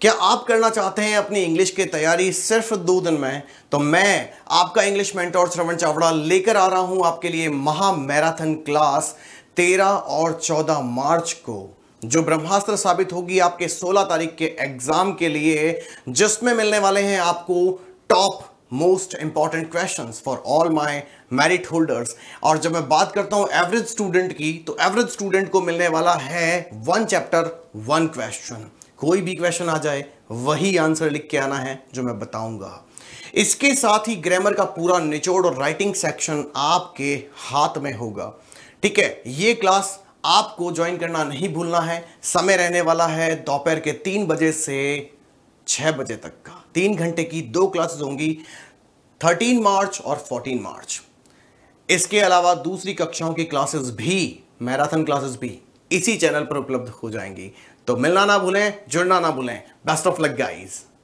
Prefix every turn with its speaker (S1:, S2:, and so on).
S1: क्या आप करना चाहते हैं अपनी इंग्लिश की तैयारी सिर्फ दो दिन में तो मैं आपका इंग्लिश मेंटोर श्रवण चावड़ा लेकर आ रहा हूं आपके लिए महा मैराथन क्लास 13 और 14 मार्च को जो ब्रह्मास्त्र साबित होगी आपके 16 तारीख के एग्जाम के लिए जिसमें मिलने वाले हैं आपको top most important question for all my merit holders और जब मैं बात करता हूं एवरेज स्टूडेंट की तो एवरेज स्टूडेंट को मिलने वाला है वन चैप्टर वन क्वेश्चन कोई भी क्वेश्चन आ जाए वही आंसर लिख के आना है जो मैं बताऊंगा इसके साथ ही ग्रामर का पूरा निचोड़ और राइटिंग सेक्शन आपके हाथ में होगा ठीक है ये क्लास आपको ज्वाइन करना नहीं भूलना है समय रहने वाला है दोपहर के तीन बजे से छह बजे तक का तीन घंटे की दो क्लासेस होंगी थर्टीन मार्च और फोर्टीन मार्च इसके अलावा दूसरी कक्षाओं की क्लासेस भी मैराथन क्लासेस भी इसी चैनल पर उपलब्ध हो जाएंगी तो मिलना ना भूलें जुड़ना ना भूलें बेस्ट ऑफ लक गाइस